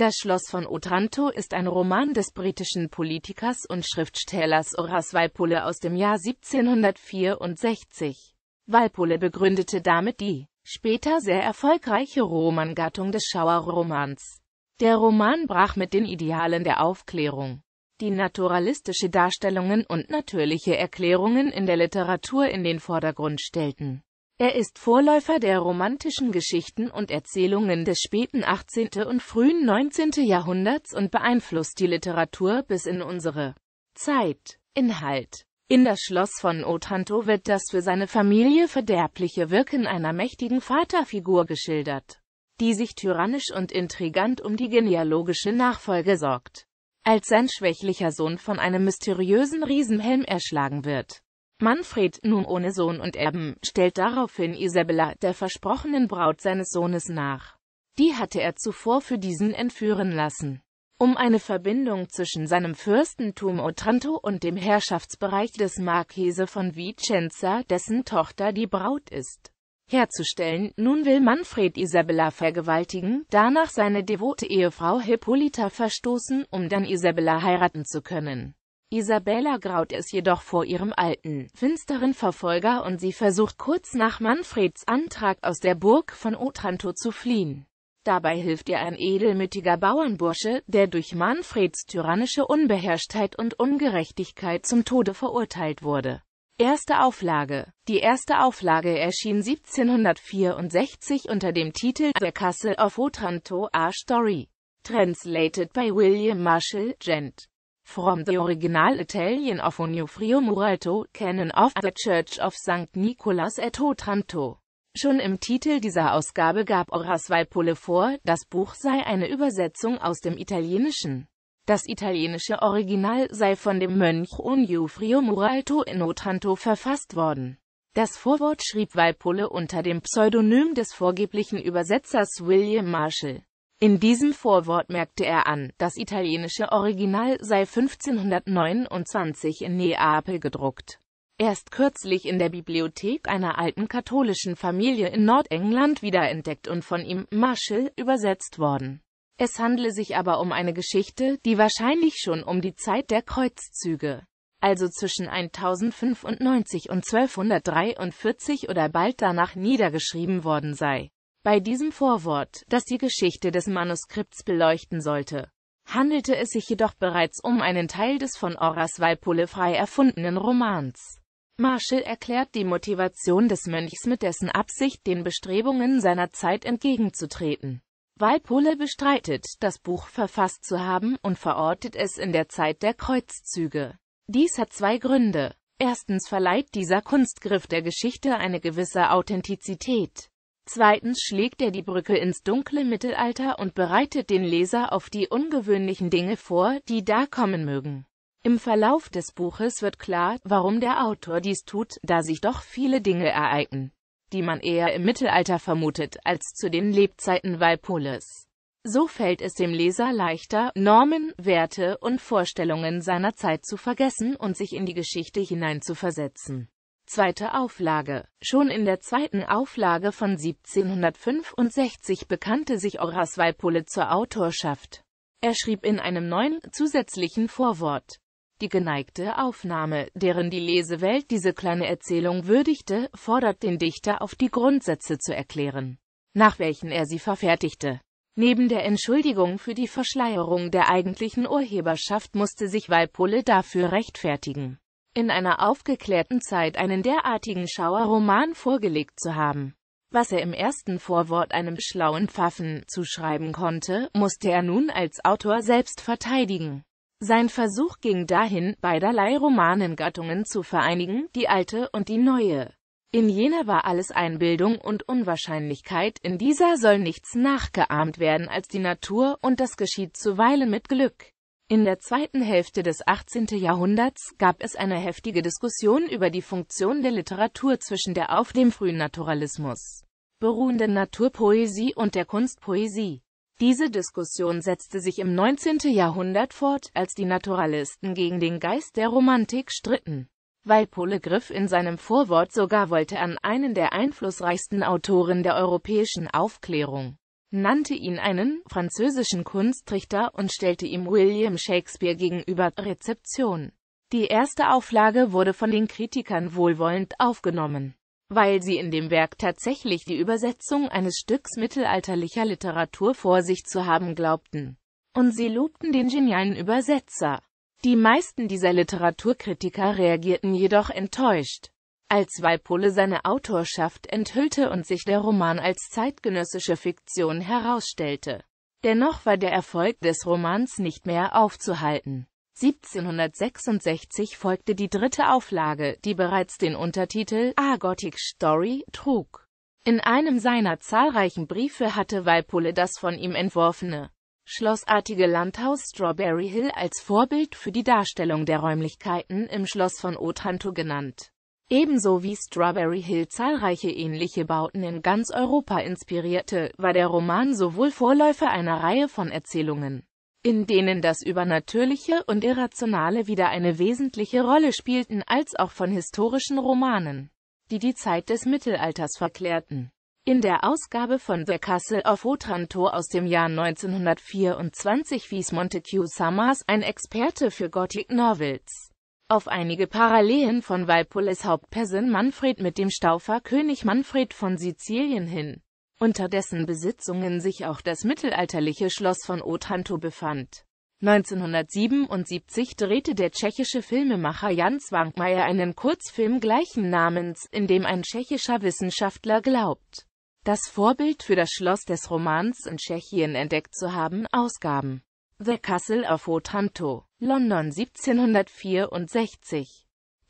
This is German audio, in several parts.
Das Schloss von Otranto ist ein Roman des britischen Politikers und Schriftstellers Horace Walpole aus dem Jahr 1764. Walpole begründete damit die später sehr erfolgreiche Romangattung des Schauerromans. Der Roman brach mit den Idealen der Aufklärung. Die naturalistische Darstellungen und natürliche Erklärungen in der Literatur in den Vordergrund stellten. Er ist Vorläufer der romantischen Geschichten und Erzählungen des späten 18. und frühen 19. Jahrhunderts und beeinflusst die Literatur bis in unsere Zeit. Inhalt In das Schloss von Otranto wird das für seine Familie verderbliche Wirken einer mächtigen Vaterfigur geschildert, die sich tyrannisch und intrigant um die genealogische Nachfolge sorgt, als sein schwächlicher Sohn von einem mysteriösen Riesenhelm erschlagen wird. Manfred, nun ohne Sohn und Erben, stellt daraufhin Isabella, der versprochenen Braut seines Sohnes, nach. Die hatte er zuvor für diesen entführen lassen. Um eine Verbindung zwischen seinem Fürstentum Otranto und dem Herrschaftsbereich des Marchese von Vicenza, dessen Tochter die Braut ist, herzustellen, nun will Manfred Isabella vergewaltigen, danach seine devote Ehefrau Hippolyta verstoßen, um dann Isabella heiraten zu können. Isabella graut es jedoch vor ihrem alten, finsteren Verfolger und sie versucht kurz nach Manfreds Antrag aus der Burg von Otranto zu fliehen. Dabei hilft ihr ein edelmütiger Bauernbursche, der durch Manfreds tyrannische Unbeherrschtheit und Ungerechtigkeit zum Tode verurteilt wurde. Erste Auflage Die erste Auflage erschien 1764 unter dem Titel The Castle of Otranto, A Story. Translated by William Marshall, Gent from the original Italian of Unio Frio Muralto, Canon of the Church of St. Nicholas et Otranto. Schon im Titel dieser Ausgabe gab Horace Walpole vor, das Buch sei eine Übersetzung aus dem Italienischen. Das italienische Original sei von dem Mönch Unio Frio Muralto in Otranto verfasst worden. Das Vorwort schrieb Walpole unter dem Pseudonym des vorgeblichen Übersetzers William Marshall. In diesem Vorwort merkte er an, das italienische Original sei 1529 in Neapel gedruckt. Erst kürzlich in der Bibliothek einer alten katholischen Familie in Nordengland wiederentdeckt und von ihm, Marshall, übersetzt worden. Es handle sich aber um eine Geschichte, die wahrscheinlich schon um die Zeit der Kreuzzüge, also zwischen 1095 und 1243 oder bald danach niedergeschrieben worden sei. Bei diesem Vorwort, das die Geschichte des Manuskripts beleuchten sollte, handelte es sich jedoch bereits um einen Teil des von Horace Walpole frei erfundenen Romans. Marshall erklärt die Motivation des Mönchs mit dessen Absicht, den Bestrebungen seiner Zeit entgegenzutreten. Walpole bestreitet, das Buch verfasst zu haben und verortet es in der Zeit der Kreuzzüge. Dies hat zwei Gründe. Erstens verleiht dieser Kunstgriff der Geschichte eine gewisse Authentizität. Zweitens schlägt er die Brücke ins dunkle Mittelalter und bereitet den Leser auf die ungewöhnlichen Dinge vor, die da kommen mögen. Im Verlauf des Buches wird klar, warum der Autor dies tut, da sich doch viele Dinge ereignen, die man eher im Mittelalter vermutet, als zu den Lebzeiten Walpoles. So fällt es dem Leser leichter, Normen, Werte und Vorstellungen seiner Zeit zu vergessen und sich in die Geschichte hineinzuversetzen. Zweite Auflage Schon in der zweiten Auflage von 1765 bekannte sich Horace Walpole zur Autorschaft. Er schrieb in einem neuen, zusätzlichen Vorwort. Die geneigte Aufnahme, deren die Lesewelt diese kleine Erzählung würdigte, fordert den Dichter auf, die Grundsätze zu erklären, nach welchen er sie verfertigte. Neben der Entschuldigung für die Verschleierung der eigentlichen Urheberschaft musste sich Walpole dafür rechtfertigen in einer aufgeklärten Zeit einen derartigen Schauerroman vorgelegt zu haben. Was er im ersten Vorwort einem schlauen Pfaffen zuschreiben konnte, musste er nun als Autor selbst verteidigen. Sein Versuch ging dahin, beiderlei Romanengattungen zu vereinigen, die alte und die neue. In jener war alles Einbildung und Unwahrscheinlichkeit, in dieser soll nichts nachgeahmt werden als die Natur, und das geschieht zuweilen mit Glück. In der zweiten Hälfte des 18. Jahrhunderts gab es eine heftige Diskussion über die Funktion der Literatur zwischen der auf dem frühen Naturalismus beruhenden Naturpoesie und der Kunstpoesie. Diese Diskussion setzte sich im 19. Jahrhundert fort, als die Naturalisten gegen den Geist der Romantik stritten. Walpole griff in seinem Vorwort sogar wollte an einen der einflussreichsten Autoren der europäischen Aufklärung nannte ihn einen französischen Kunstrichter und stellte ihm William Shakespeare gegenüber. Rezeption Die erste Auflage wurde von den Kritikern wohlwollend aufgenommen, weil sie in dem Werk tatsächlich die Übersetzung eines Stücks mittelalterlicher Literatur vor sich zu haben glaubten. Und sie lobten den genialen Übersetzer. Die meisten dieser Literaturkritiker reagierten jedoch enttäuscht. Als Walpole seine Autorschaft enthüllte und sich der Roman als zeitgenössische Fiktion herausstellte. Dennoch war der Erfolg des Romans nicht mehr aufzuhalten. 1766 folgte die dritte Auflage, die bereits den Untertitel A Gothic Story trug. In einem seiner zahlreichen Briefe hatte Walpole das von ihm entworfene, schlossartige Landhaus Strawberry Hill als Vorbild für die Darstellung der Räumlichkeiten im Schloss von Otranto genannt. Ebenso wie Strawberry Hill zahlreiche ähnliche Bauten in ganz Europa inspirierte, war der Roman sowohl Vorläufer einer Reihe von Erzählungen, in denen das Übernatürliche und Irrationale wieder eine wesentliche Rolle spielten, als auch von historischen Romanen, die die Zeit des Mittelalters verklärten. In der Ausgabe von The Castle of Otranto aus dem Jahr 1924 wies Montague Summers, ein Experte für Gothic Novels, auf einige Parallelen von Walpoles Hauptperson Manfred mit dem Staufer König Manfred von Sizilien hin, unter dessen Besitzungen sich auch das mittelalterliche Schloss von Otranto befand. 1977 drehte der tschechische Filmemacher Jan Zwankmajer einen Kurzfilm gleichen Namens, in dem ein tschechischer Wissenschaftler glaubt, das Vorbild für das Schloss des Romans in Tschechien entdeckt zu haben, Ausgaben The Castle of Otranto, London 1764.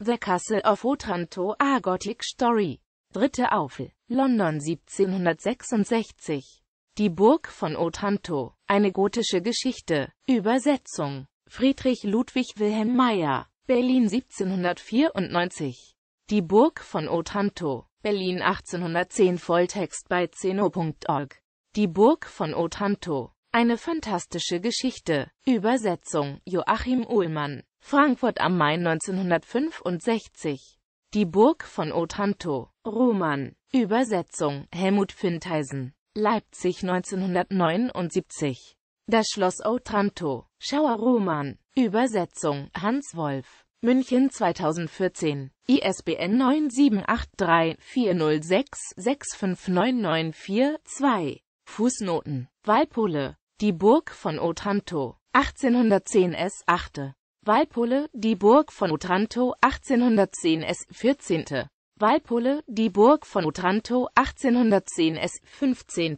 The Castle of Otranto, A Gothic Story. Dritte Aufel, London 1766. Die Burg von Otranto, eine gotische Geschichte. Übersetzung. Friedrich Ludwig Wilhelm Meyer, Berlin 1794. Die Burg von Otranto, Berlin 1810 Volltext bei zeno.org. Die Burg von Otranto eine fantastische Geschichte. Übersetzung Joachim Uhlmann. Frankfurt am Main 1965. Die Burg von Otranto. Roman. Übersetzung Helmut Fintheisen. Leipzig 1979. Das Schloss Otranto. Schauer Roman. Übersetzung Hans Wolf. München 2014. ISBN 9783-406-65994-2. Fußnoten. Walpole die Burg von Otranto, 1810 s. 8. Walpole, die Burg von Otranto, 1810 s. 14. Walpole, die Burg von Otranto, 1810 s. 15.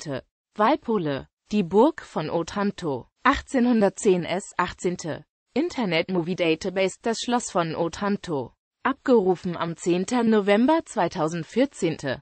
Walpole, die Burg von Otranto, 1810 s. 18. Internet Movie Database Das Schloss von Otranto. Abgerufen am 10. November 2014